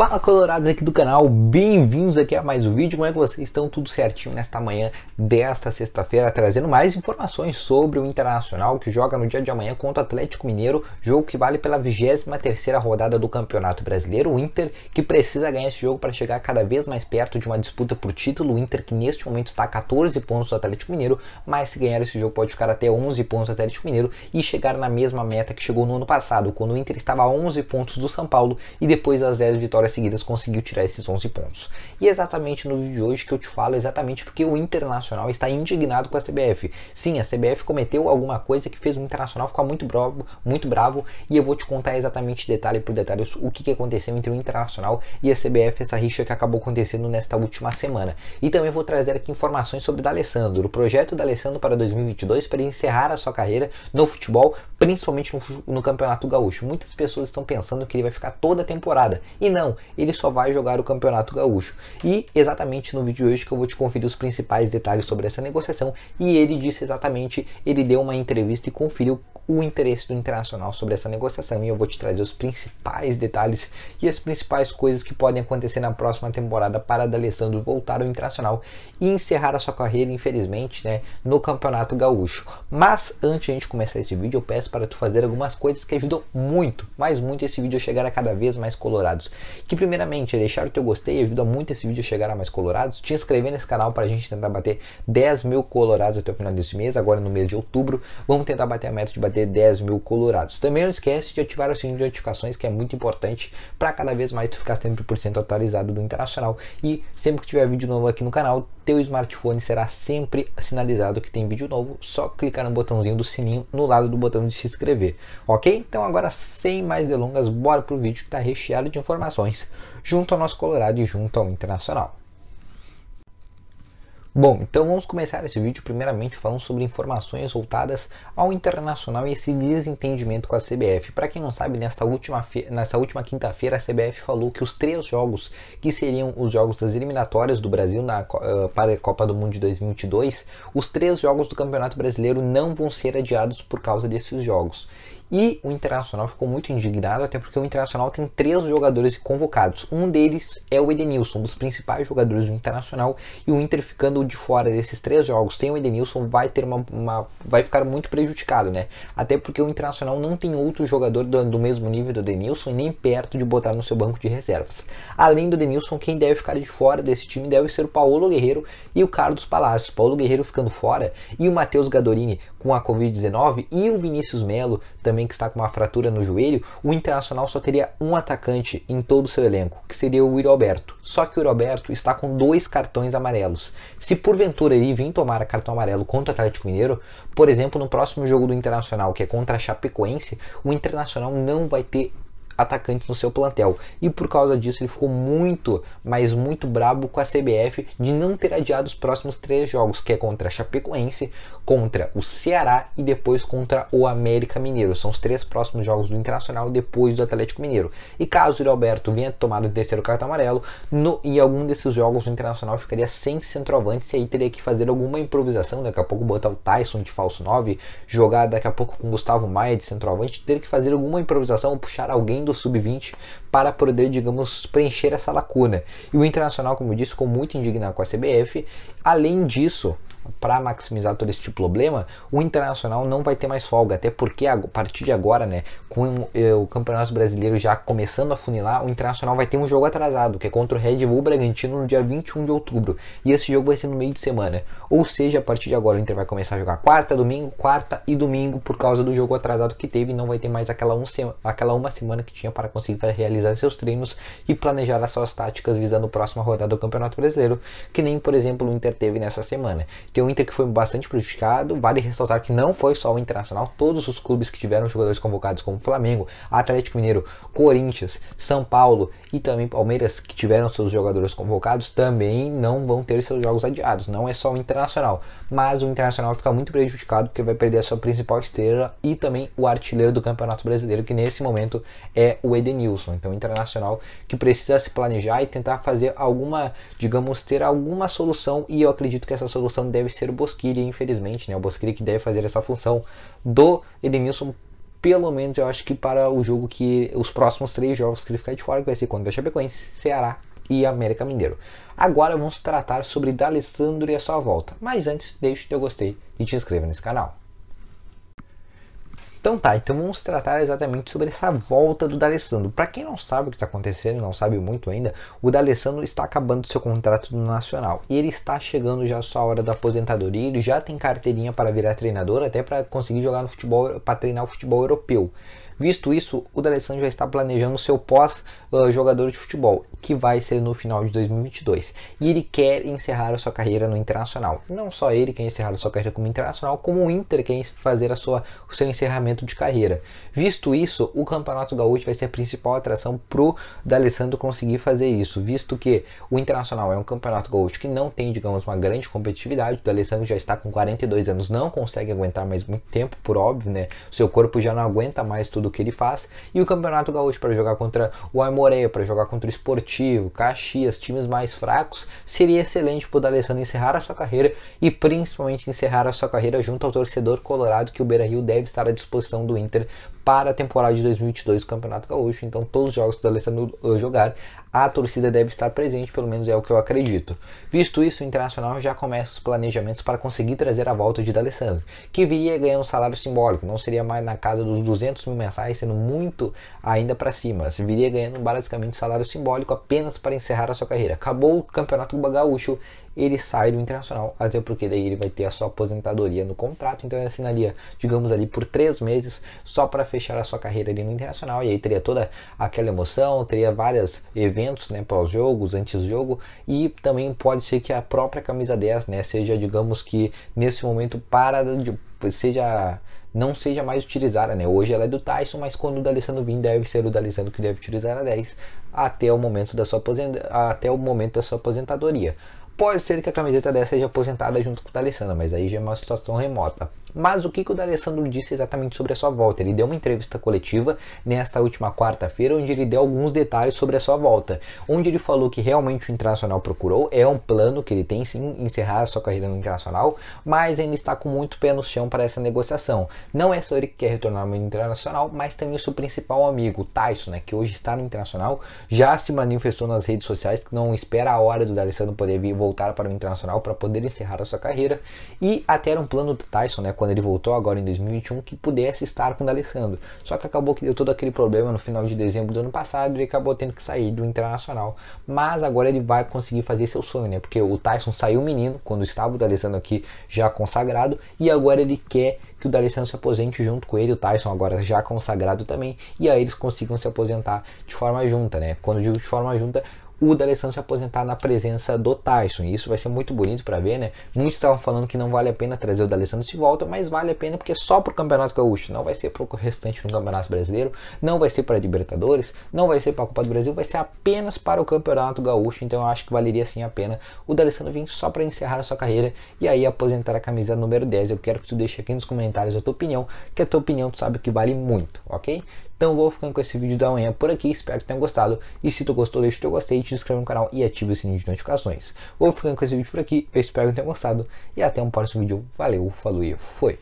Fala colorados aqui do canal, bem-vindos aqui a mais um vídeo, como é que vocês estão tudo certinho nesta manhã desta sexta-feira, trazendo mais informações sobre o Internacional que joga no dia de amanhã contra o Atlético Mineiro, jogo que vale pela 23 rodada do Campeonato Brasileiro, o Inter que precisa ganhar esse jogo para chegar cada vez mais perto de uma disputa por título, o Inter que neste momento está a 14 pontos do Atlético Mineiro, mas se ganhar esse jogo pode ficar até 11 pontos do Atlético Mineiro e chegar na mesma meta que chegou no ano passado, quando o Inter estava a 11 pontos do São Paulo e depois das 10 vitórias vitórias seguidas conseguiu tirar esses 11 pontos. E é exatamente no vídeo de hoje que eu te falo exatamente porque o Internacional está indignado com a CBF. Sim, a CBF cometeu alguma coisa que fez o Internacional ficar muito bravo, muito bravo e eu vou te contar exatamente detalhe por detalhe o que, que aconteceu entre o Internacional e a CBF, essa rixa que acabou acontecendo nesta última semana. E também vou trazer aqui informações sobre o D'Alessandro, o projeto D'Alessandro para 2022 para encerrar a sua carreira no futebol, principalmente no, no Campeonato Gaúcho. Muitas pessoas estão pensando que ele vai ficar toda a temporada. E não, ele só vai jogar o Campeonato Gaúcho. E exatamente no vídeo de hoje que eu vou te conferir os principais detalhes sobre essa negociação e ele disse exatamente, ele deu uma entrevista e conferiu o interesse do internacional sobre essa negociação e eu vou te trazer os principais detalhes e as principais coisas que podem acontecer na próxima temporada para D'Alessandro voltar ao internacional e encerrar a sua carreira, infelizmente, né, no Campeonato Gaúcho. Mas antes de a gente começar esse vídeo, eu peço para tu fazer algumas coisas que ajudam muito, mas muito esse vídeo a chegar a cada vez mais colorados. Que primeiramente é deixar o teu gostei, ajuda muito esse vídeo a chegar a mais colorados, te inscrever nesse canal para a gente tentar bater 10 mil colorados até o final desse mês, agora no mês de outubro, vamos tentar bater a meta de bater ter 10 mil colorados. Também não esquece de ativar o sininho de notificações, que é muito importante para cada vez mais tu ficar sempre por cento atualizado do Internacional. E sempre que tiver vídeo novo aqui no canal, teu smartphone será sempre sinalizado que tem vídeo novo. Só clicar no botãozinho do sininho no lado do botão de se inscrever, ok? Então agora, sem mais delongas, bora pro vídeo que está recheado de informações junto ao nosso colorado e junto ao Internacional. Bom, então vamos começar esse vídeo primeiramente falando sobre informações voltadas ao internacional e esse desentendimento com a CBF. Para quem não sabe, nesta última, nessa última quinta-feira a CBF falou que os três jogos que seriam os jogos das eliminatórias do Brasil na, uh, para a Copa do Mundo de 2022, os três jogos do Campeonato Brasileiro não vão ser adiados por causa desses jogos. E o Internacional ficou muito indignado, até porque o Internacional tem três jogadores convocados. Um deles é o Edenilson, um dos principais jogadores do Internacional, e o Inter ficando de fora desses três jogos. Tem o Edenilson, vai ter uma, uma vai ficar muito prejudicado, né? Até porque o Internacional não tem outro jogador do, do mesmo nível do Edenilson e nem perto de botar no seu banco de reservas. Além do Edenilson, quem deve ficar de fora desse time deve ser o Paulo Guerreiro e o Carlos Palacios. Paulo Guerreiro ficando fora e o Matheus Gadorini com a Covid-19 e o Vinícius Melo também também que está com uma fratura no joelho, o Internacional só teria um atacante em todo o seu elenco, que seria o Iroberto. Só que o Roberto está com dois cartões amarelos. Se porventura ele vir tomar cartão amarelo contra o Atlético Mineiro, por exemplo, no próximo jogo do Internacional, que é contra a Chapecoense, o Internacional não vai ter atacantes no seu plantel. E por causa disso ele ficou muito, mas muito brabo com a CBF de não ter adiado os próximos três jogos, que é contra a Chapecoense, contra o Ceará e depois contra o América Mineiro. São os três próximos jogos do Internacional depois do Atlético Mineiro. E caso o Roberto venha tomar o terceiro cartão amarelo, no, em algum desses jogos o Internacional ficaria sem centroavante e aí teria que fazer alguma improvisação, daqui a pouco botar o Tyson de falso 9, jogar daqui a pouco com o Gustavo Maia de centroavante, ter que fazer alguma improvisação, puxar alguém do do sub-20 para poder, digamos, preencher essa lacuna. E o Internacional, como eu disse, ficou muito indignado com a CBF. Além disso, para maximizar todo esse tipo problema, o Internacional não vai ter mais folga, até porque a partir de agora, né, com eh, o Campeonato Brasileiro já começando a funilar, o Internacional vai ter um jogo atrasado, que é contra o Red Bull Bragantino no dia 21 de outubro, e esse jogo vai ser no meio de semana. Ou seja, a partir de agora o Inter vai começar a jogar quarta, domingo, quarta e domingo por causa do jogo atrasado que teve, não vai ter mais aquela, um sema, aquela uma semana que tinha para conseguir realizar seus treinos e planejar as suas táticas visando a próxima rodada do Campeonato Brasileiro, que nem, por exemplo, o Inter teve nessa semana. Tem o Inter que foi bastante prejudicado. Vale ressaltar que não foi só o Internacional. Todos os clubes que tiveram jogadores convocados, como Flamengo, Atlético Mineiro, Corinthians, São Paulo e também Palmeiras, que tiveram seus jogadores convocados, também não vão ter seus jogos adiados. Não é só o Internacional. Mas o Internacional fica muito prejudicado porque vai perder a sua principal estrela e também o artilheiro do Campeonato Brasileiro, que nesse momento é o Edenilson. Então, o Internacional que precisa se planejar e tentar fazer alguma, digamos, ter alguma solução. E eu acredito que essa solução deve deve ser o Bosquilha, infelizmente, né? O Bosquilha que deve fazer essa função do Edenilson, pelo menos eu acho que para o jogo que os próximos três jogos que ele ficar de fora, que vai ser contra a Chapecoense, Ceará e América Mineiro. Agora vamos tratar sobre D'Alessandro e a sua volta, mas antes deixe o teu gostei e te inscreva nesse canal. Então tá, então vamos tratar exatamente sobre essa volta do D'Alessandro. Para quem não sabe o que está acontecendo, não sabe muito ainda, o D'Alessandro está acabando seu contrato no Nacional e ele está chegando já à sua hora da aposentadoria. Ele já tem carteirinha para virar treinador, até para conseguir jogar no futebol, para treinar o futebol europeu. Visto isso, o D'Alessandro já está planejando seu pós-jogador de futebol que vai ser no final de 2022. E ele quer encerrar a sua carreira no Internacional. Não só ele quer encerrar a sua carreira como Internacional, como o Inter quer fazer a sua, o seu encerramento de carreira. Visto isso, o Campeonato Gaúcho vai ser a principal atração para o D'Alessandro conseguir fazer isso, visto que o Internacional é um Campeonato Gaúcho que não tem, digamos, uma grande competitividade. O D'Alessandro já está com 42 anos, não consegue aguentar mais muito tempo, por óbvio, né? Seu corpo já não aguenta mais tudo o que ele faz. E o Campeonato Gaúcho para jogar contra o Aimoré, para jogar contra o Esportivo Caxias, times mais fracos, seria excelente para o D'Alessandro encerrar a sua carreira e principalmente encerrar a sua carreira junto ao torcedor colorado que o Beira-Rio deve estar à disposição do Inter para a temporada de 2022 do Campeonato Gaúcho. Então, todos os jogos que o Alessandro eh, jogar, a torcida deve estar presente, pelo menos é o que eu acredito. Visto isso, o Internacional já começa os planejamentos para conseguir trazer a volta de D'Alessandro, que viria ganhando um salário simbólico, não seria mais na casa dos 200 mil mensais, sendo muito ainda para cima. Se viria ganhando basicamente um salário simbólico apenas para encerrar a sua carreira. Acabou o Campeonato Gaúcho ele sai do Internacional, até porque daí ele vai ter a sua aposentadoria no contrato, então ele assinaria, digamos ali, por três meses só para fechar a sua carreira ali no Internacional, e aí teria toda aquela emoção, teria vários eventos, né, pós-jogos, antes-jogo, e também pode ser que a própria camisa 10, né, seja, digamos que, nesse momento, para de, seja não seja mais utilizada, né? Hoje ela é do Tyson, mas quando o D'Alessandro vir, deve ser o D'Alessandro que deve utilizar a 10 até o momento da sua até o momento da sua aposentadoria. Pode ser que a camiseta dessa seja aposentada junto com o Talisandra, mas aí já é uma situação remota. Mas o que, que o D'Alessandro disse exatamente sobre a sua volta? Ele deu uma entrevista coletiva nesta última quarta-feira, onde ele deu alguns detalhes sobre a sua volta, onde ele falou que realmente o Internacional procurou, é um plano que ele tem sim encerrar a sua carreira no Internacional, mas ainda está com muito pé no chão para essa negociação. Não é só ele que quer retornar ao Internacional, mas também o seu principal amigo, Tyson, né, que hoje está no Internacional, já se manifestou nas redes sociais que não espera a hora do D'Alessandro poder vir voltar para o Internacional para poder encerrar a sua carreira e até era um plano do Tyson, né, quando ele voltou agora em 2021 que pudesse estar com o D'Alessandro. Só que acabou que deu todo aquele problema no final de dezembro do ano passado e acabou tendo que sair do Internacional. Mas agora ele vai conseguir fazer seu sonho, né? Porque o Tyson saiu menino quando estava o D'Alessandro aqui já consagrado e agora ele quer que o D'Alessandro se aposente junto com ele, o Tyson agora já consagrado também, e aí eles consigam se aposentar de forma junta, né? Quando digo de forma junta, o D'Alessandro se aposentar na presença do Tyson. E isso vai ser muito bonito para ver, né? Muitos estavam falando que não vale a pena trazer o D'Alessandro de volta, mas vale a pena porque é só pro Campeonato Gaúcho, não vai ser pro restante do Campeonato Brasileiro, não vai ser para Libertadores, não vai ser para Copa do Brasil, vai ser apenas para o Campeonato Gaúcho. Então eu acho que valeria sim a pena o D'Alessandro vir só para encerrar a sua carreira e aí aposentar a camisa número 10. Eu quero que tu deixe aqui nos comentários a tua opinião, que a tua opinião tu sabe que vale muito, ok? Então vou ficando com esse vídeo da manhã por aqui, espero que tenham gostado. E se tu gostou, deixa o teu gostei, te inscreve no canal e ativa o sininho de notificações. Vou ficando com esse vídeo por aqui, eu espero que tenham gostado e até um próximo vídeo. Valeu, falou e fui!